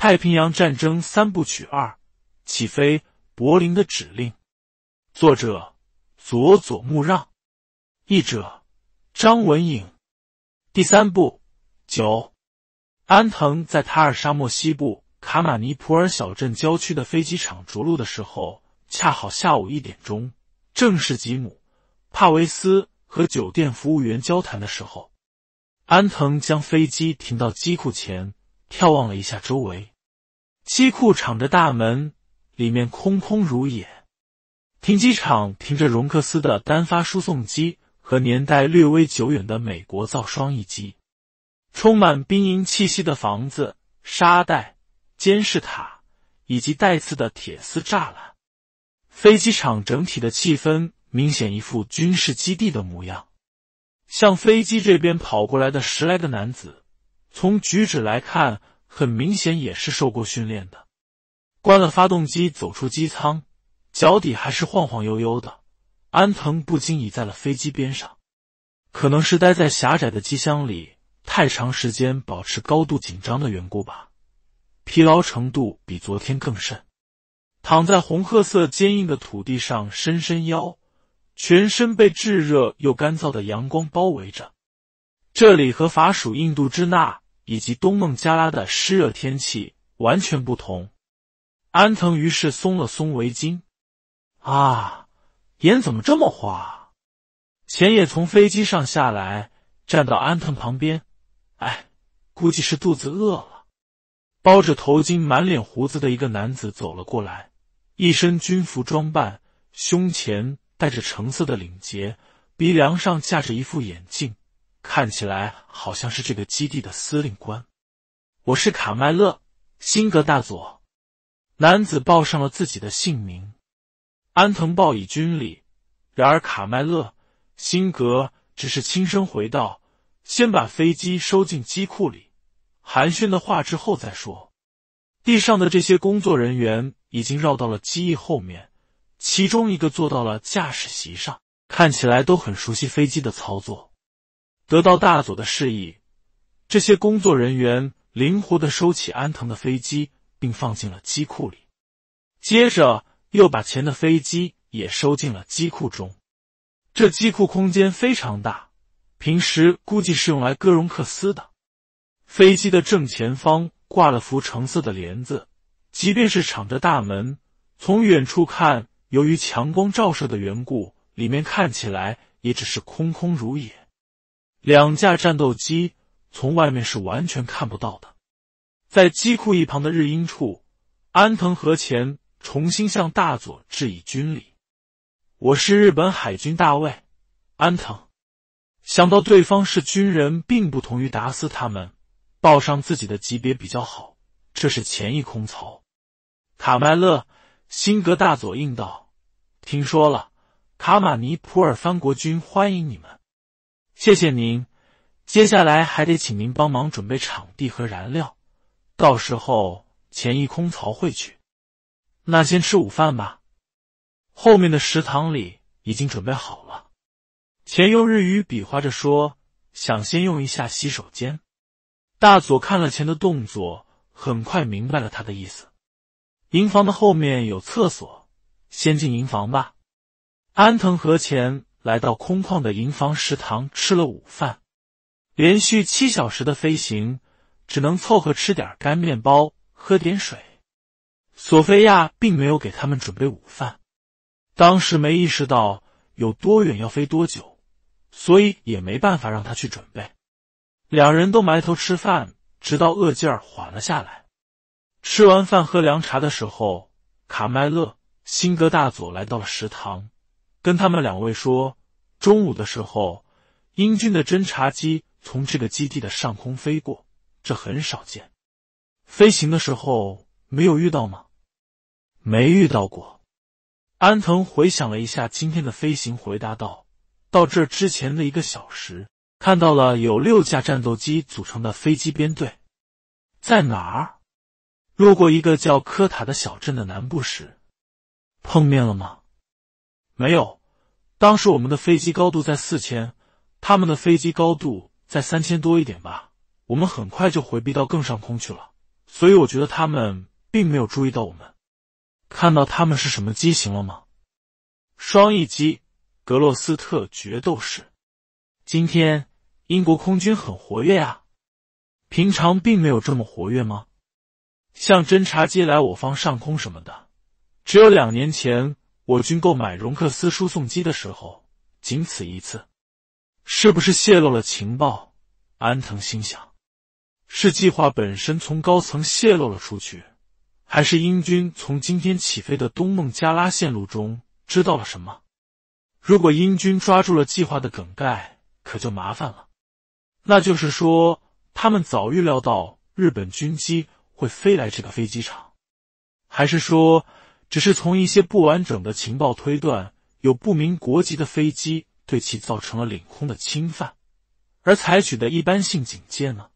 《太平洋战争三部曲》二：起飞，柏林的指令。作者：佐佐木让，译者：张文颖。第三部九，安藤在塔尔沙漠西部卡马尼普尔小镇郊区的飞机场着陆的时候，恰好下午一点钟，正是吉姆、帕维斯和酒店服务员交谈的时候。安藤将飞机停到机库前，眺望了一下周围。机库敞着大门，里面空空如也。停机场停着荣克斯的单发输送机和年代略微久远的美国造双翼机。充满兵营气息的房子、沙袋、监视塔以及带刺的铁丝栅栏，飞机场整体的气氛明显一副军事基地的模样。向飞机这边跑过来的十来个男子，从举止来看。很明显也是受过训练的。关了发动机，走出机舱，脚底还是晃晃悠悠的。安藤不禁倚在了飞机边上，可能是待在狭窄的机箱里太长时间，保持高度紧张的缘故吧。疲劳程度比昨天更甚。躺在红褐色坚硬的土地上，伸伸腰，全身被炙热又干燥的阳光包围着。这里和法属印度支那。以及东孟加拉的湿热天气完全不同。安藤于是松了松围巾，啊，眼怎么这么花？钱野从飞机上下来，站到安藤旁边，哎，估计是肚子饿了。包着头巾、满脸胡子的一个男子走了过来，一身军服装扮，胸前戴着橙色的领结，鼻梁上架着一副眼镜。看起来好像是这个基地的司令官，我是卡麦勒·辛格大佐。男子报上了自己的姓名，安藤报以军礼。然而，卡麦勒·辛格只是轻声回道：“先把飞机收进机库里，寒暄的话之后再说。”地上的这些工作人员已经绕到了机翼后面，其中一个坐到了驾驶席上，看起来都很熟悉飞机的操作。得到大佐的示意，这些工作人员灵活的收起安藤的飞机，并放进了机库里，接着又把钱的飞机也收进了机库中。这机库空间非常大，平时估计是用来割荣克斯的。飞机的正前方挂了幅橙色的帘子，即便是敞着大门，从远处看，由于强光照射的缘故，里面看起来也只是空空如也。两架战斗机从外面是完全看不到的，在机库一旁的日阴处，安藤和前重新向大佐致以军礼。我是日本海军大尉安藤。想到对方是军人，并不同于达斯他们，报上自己的级别比较好。这是前一空槽，卡麦勒辛格大佐应道：“听说了，卡马尼普尔藩国军欢迎你们。”谢谢您，接下来还得请您帮忙准备场地和燃料，到时候钱一空槽会去。那先吃午饭吧，后面的食堂里已经准备好了。钱用日语比划着说，想先用一下洗手间。大佐看了钱的动作，很快明白了他的意思。营房的后面有厕所，先进营房吧。安藤和钱。来到空旷的营房食堂吃了午饭，连续七小时的飞行，只能凑合吃点干面包，喝点水。索菲亚并没有给他们准备午饭，当时没意识到有多远要飞多久，所以也没办法让他去准备。两人都埋头吃饭，直到饿劲儿缓了下来。吃完饭喝凉茶的时候，卡麦勒辛格大佐来到了食堂。跟他们两位说，中午的时候，英军的侦察机从这个基地的上空飞过，这很少见。飞行的时候没有遇到吗？没遇到过。安藤回想了一下今天的飞行，回答道：“到这之前的一个小时，看到了有六架战斗机组成的飞机编队，在哪儿？路过一个叫科塔的小镇的南部时，碰面了吗？”没有，当时我们的飞机高度在四千，他们的飞机高度在三千多一点吧。我们很快就回避到更上空去了，所以我觉得他们并没有注意到我们。看到他们是什么机型了吗？双翼机，格洛斯特决斗士。今天英国空军很活跃啊，平常并没有这么活跃吗？像侦察机来我方上空什么的，只有两年前。我军购买荣克斯输送机的时候，仅此一次，是不是泄露了情报？安藤心想，是计划本身从高层泄露了出去，还是英军从今天起飞的东孟加拉线路中知道了什么？如果英军抓住了计划的梗概，可就麻烦了。那就是说，他们早预料到日本军机会飞来这个飞机场，还是说？只是从一些不完整的情报推断，有不明国籍的飞机对其造成了领空的侵犯，而采取的一般性警戒呢？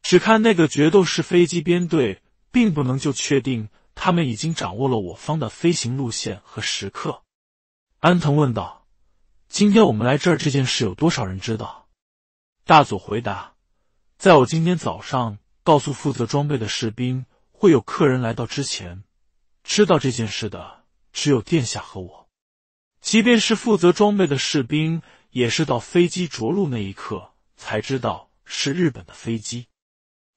只看那个决斗式飞机编队，并不能就确定他们已经掌握了我方的飞行路线和时刻。安藤问道：“今天我们来这儿这件事，有多少人知道？”大佐回答：“在我今天早上告诉负责装备的士兵会有客人来到之前。”知道这件事的只有殿下和我，即便是负责装备的士兵，也是到飞机着陆那一刻才知道是日本的飞机。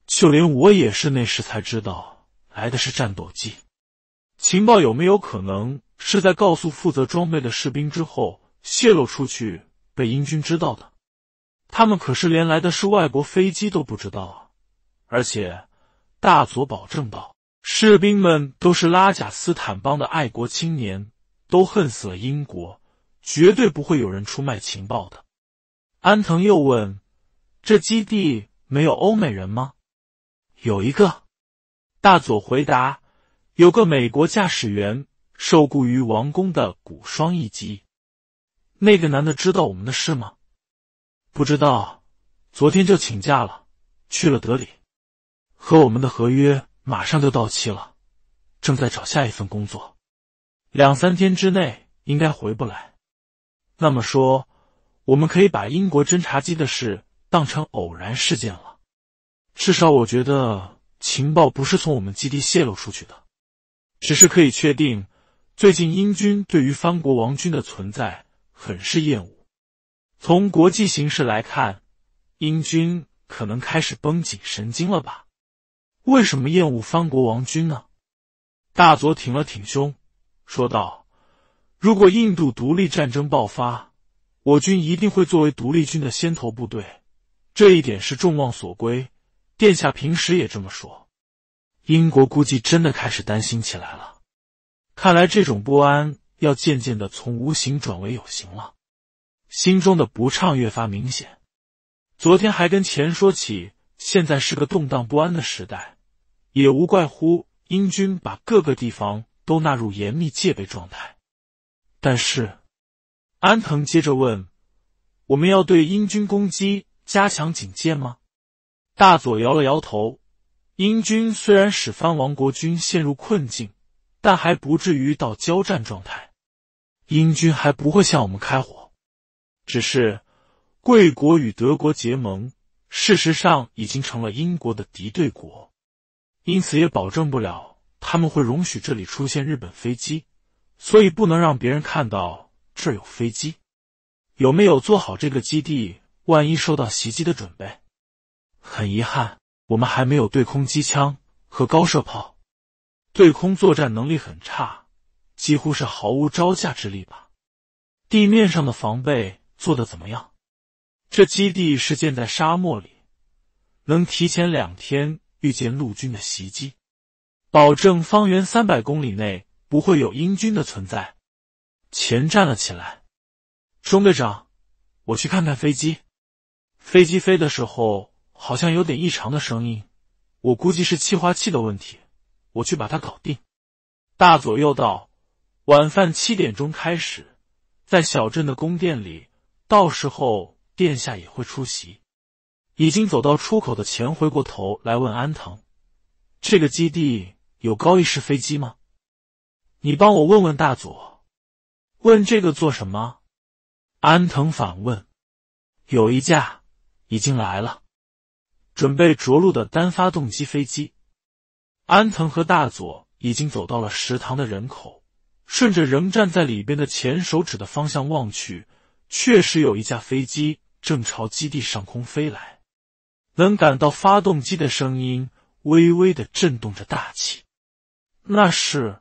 就连我也是那时才知道来的是战斗机。情报有没有可能是在告诉负责装备的士兵之后泄露出去，被英军知道的？他们可是连来的是外国飞机都不知道啊！而且，大佐保证道。士兵们都是拉贾斯坦邦的爱国青年，都恨死了英国，绝对不会有人出卖情报的。安藤又问：“这基地没有欧美人吗？”“有一个。”大佐回答：“有个美国驾驶员受雇于王宫的古双翼机。那个男的知道我们的事吗？”“不知道，昨天就请假了，去了德里，和我们的合约。”马上就到期了，正在找下一份工作，两三天之内应该回不来。那么说，我们可以把英国侦察机的事当成偶然事件了。至少我觉得情报不是从我们基地泄露出去的，只是可以确定，最近英军对于藩国王军的存在很是厌恶。从国际形势来看，英军可能开始绷紧神经了吧。为什么厌恶藩国王军呢？大佐挺了挺胸，说道：“如果印度独立战争爆发，我军一定会作为独立军的先头部队，这一点是众望所归。殿下平时也这么说。”英国估计真的开始担心起来了。看来这种不安要渐渐的从无形转为有形了，心中的不畅越发明显。昨天还跟钱说起，现在是个动荡不安的时代。也无怪乎英军把各个地方都纳入严密戒备状态。但是，安藤接着问：“我们要对英军攻击加强警戒吗？”大佐摇了摇头：“英军虽然使藩王国军陷入困境，但还不至于到交战状态。英军还不会向我们开火。只是贵国与德国结盟，事实上已经成了英国的敌对国。”因此也保证不了他们会容许这里出现日本飞机，所以不能让别人看到这有飞机。有没有做好这个基地万一受到袭击的准备？很遗憾，我们还没有对空机枪和高射炮，对空作战能力很差，几乎是毫无招架之力吧。地面上的防备做的怎么样？这基地是建在沙漠里，能提前两天。遇见陆军的袭击，保证方圆三百公里内不会有英军的存在。钱站了起来，中队长，我去看看飞机。飞机飞的时候好像有点异常的声音，我估计是气化器的问题，我去把它搞定。大佐又道：晚饭七点钟开始，在小镇的宫殿里，到时候殿下也会出席。已经走到出口的钱回过头来问安藤：“这个基地有高翼式飞机吗？你帮我问问大佐。”“问这个做什么？”安藤反问。“有一架已经来了，准备着陆的单发动机飞机。”安藤和大佐已经走到了食堂的人口，顺着仍站在里边的前手指的方向望去，确实有一架飞机正朝基地上空飞来。能感到发动机的声音微微的震动着大气。那是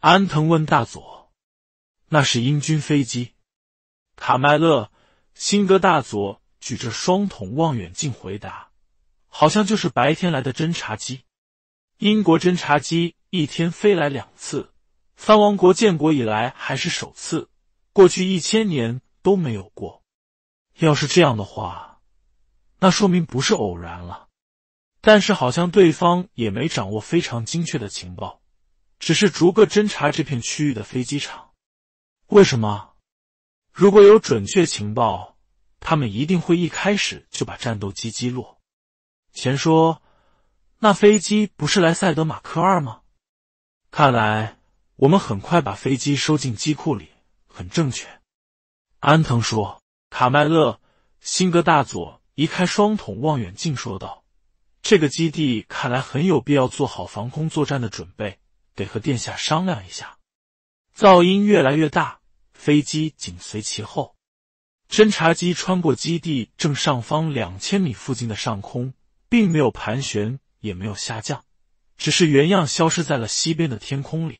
安藤问大佐：“那是英军飞机？”卡麦勒辛格大佐举着双筒望远镜回答：“好像就是白天来的侦察机。英国侦察机一天飞来两次，藩王国建国以来还是首次，过去一千年都没有过。要是这样的话。”那说明不是偶然了，但是好像对方也没掌握非常精确的情报，只是逐个侦查这片区域的飞机场。为什么？如果有准确情报，他们一定会一开始就把战斗机击落。钱说：“那飞机不是来塞德马克二吗？”看来我们很快把飞机收进机库里很正确。安藤说：“卡麦勒辛格大佐。”移开双筒望远镜，说道：“这个基地看来很有必要做好防空作战的准备，得和殿下商量一下。”噪音越来越大，飞机紧随其后，侦察机穿过基地正上方两千米附近的上空，并没有盘旋，也没有下降，只是原样消失在了西边的天空里。